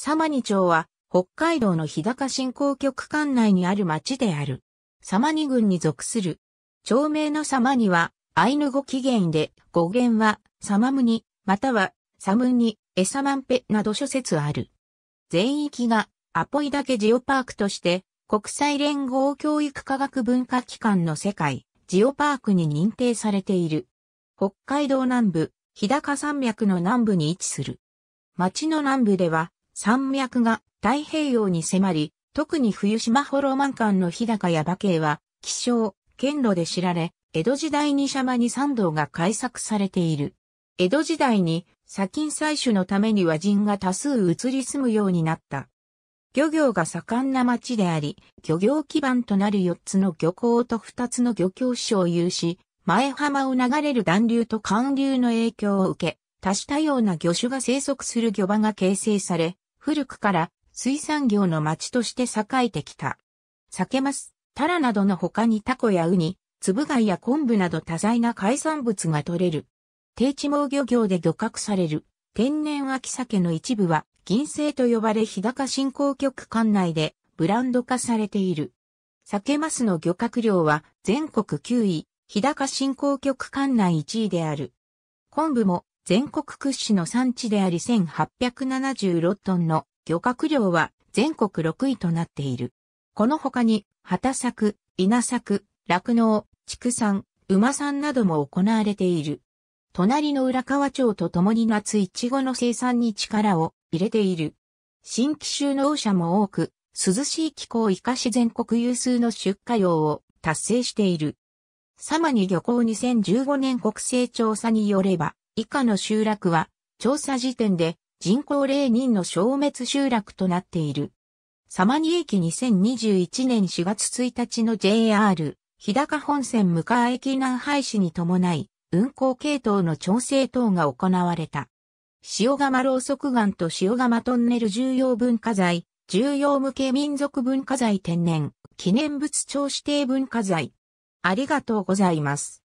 様似町は、北海道の日高振興局管内にある町である。様似郡に属する。町名の様ニは、アイヌ語起源で、語源は、サマムニ、または、サムニ、エサマンペなど諸説ある。全域が、アポイ岳ジオパークとして、国際連合教育科学文化機関の世界、ジオパークに認定されている。北海道南部、日高山脈の南部に位置する。町の南部では、山脈が太平洋に迫り、特に冬島ホロマン間の日高や馬渓は、気象、県路で知られ、江戸時代に山に山道が開削されている。江戸時代に砂金採取のために和人が多数移り住むようになった。漁業が盛んな町であり、漁業基盤となる4つの漁港と2つの漁協所を有し、前浜を流れる暖流と寒流の影響を受け、多種多様な魚種が生息する漁場が形成され、古くから水産業の町として栄えてきた。酒ます、タラなどの他にタコやウニ、つぶ貝や昆布など多彩な海産物が取れる。低地網漁業で漁獲される天然秋鮭の一部は銀製と呼ばれ日高振興局管内でブランド化されている。酒ますの漁獲量は全国9位、日高振興局管内1位である。昆布も全国屈指の産地であり1876トンの漁獲量は全国6位となっている。この他に、畑作、稲作、酪農、畜産、馬産なども行われている。隣の浦河町と共に夏いちごの生産に力を入れている。新規収納者も多く、涼しい気候を生かし全国有数の出荷量を達成している。さまに漁港2015年国勢調査によれば、以下の集落は、調査時点で人口0人の消滅集落となっている。様に駅2021年4月1日の JR、日高本線向川駅南廃止に伴い、運行系統の調整等が行われた。塩釜ろうそく岩と塩釜トンネル重要文化財、重要無形民族文化財天然、記念物調指定文化財。ありがとうございます。